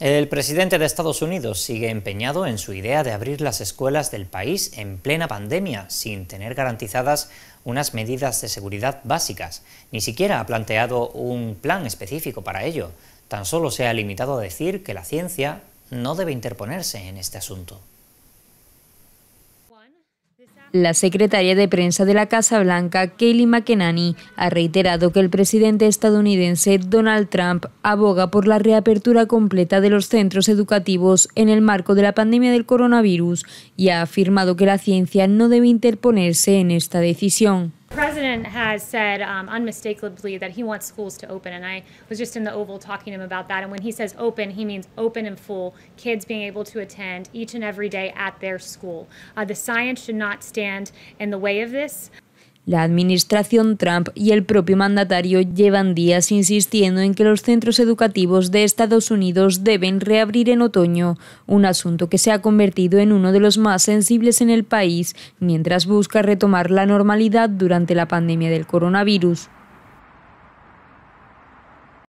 El presidente de Estados Unidos sigue empeñado en su idea de abrir las escuelas del país en plena pandemia, sin tener garantizadas unas medidas de seguridad básicas. Ni siquiera ha planteado un plan específico para ello. Tan solo se ha limitado a decir que la ciencia no debe interponerse en este asunto. La secretaria de prensa de la Casa Blanca, Kelly McEnany, ha reiterado que el presidente estadounidense Donald Trump aboga por la reapertura completa de los centros educativos en el marco de la pandemia del coronavirus y ha afirmado que la ciencia no debe interponerse en esta decisión. The president has said um, unmistakably that he wants schools to open, and I was just in the Oval talking to him about that. And when he says open, he means open and full, kids being able to attend each and every day at their school. Uh, the science should not stand in the way of this. La administración Trump y el propio mandatario llevan días insistiendo en que los centros educativos de Estados Unidos deben reabrir en otoño, un asunto que se ha convertido en uno de los más sensibles en el país mientras busca retomar la normalidad durante la pandemia del coronavirus.